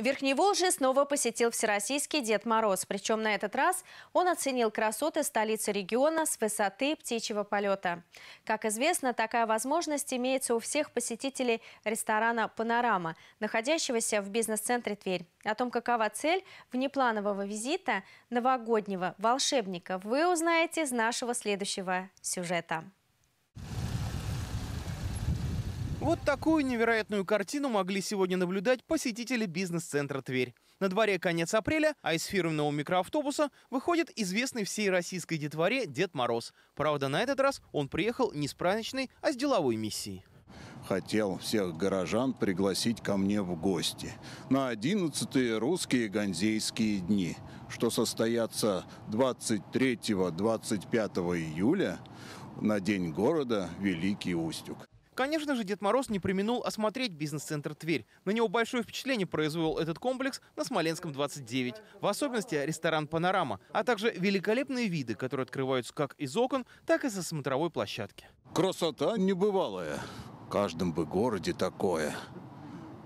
В Верхней снова посетил Всероссийский Дед Мороз. Причем на этот раз он оценил красоты столицы региона с высоты птичьего полета. Как известно, такая возможность имеется у всех посетителей ресторана «Панорама», находящегося в бизнес-центре Тверь. О том, какова цель внепланового визита новогоднего волшебника, вы узнаете из нашего следующего сюжета. Вот такую невероятную картину могли сегодня наблюдать посетители бизнес-центра «Тверь». На дворе конец апреля, а из фирменного микроавтобуса выходит известный всей российской детворе Дед Мороз. Правда, на этот раз он приехал не с праздничной, а с деловой миссией. Хотел всех горожан пригласить ко мне в гости на 11 русские ганзейские дни, что состоятся 23-25 июля на День города Великий Устюг. Конечно же, Дед Мороз не применул осмотреть бизнес-центр Тверь. На него большое впечатление произвел этот комплекс на Смоленском 29. В особенности ресторан «Панорама», а также великолепные виды, которые открываются как из окон, так и со смотровой площадки. Красота небывалая. В каждом бы городе такое,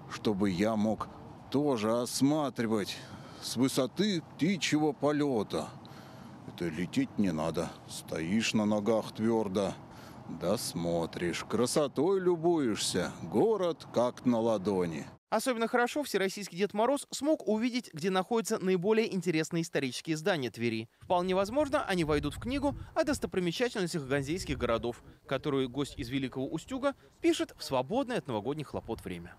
чтобы я мог тоже осматривать с высоты птичьего полета. Это лететь не надо. Стоишь на ногах твердо. Да смотришь, красотой любуешься, город как на ладони. Особенно хорошо всероссийский Дед Мороз смог увидеть, где находятся наиболее интересные исторические здания Твери. Вполне возможно, они войдут в книгу о достопримечательностях ганзейских городов, которую гость из Великого Устюга пишет в свободное от новогодних хлопот время.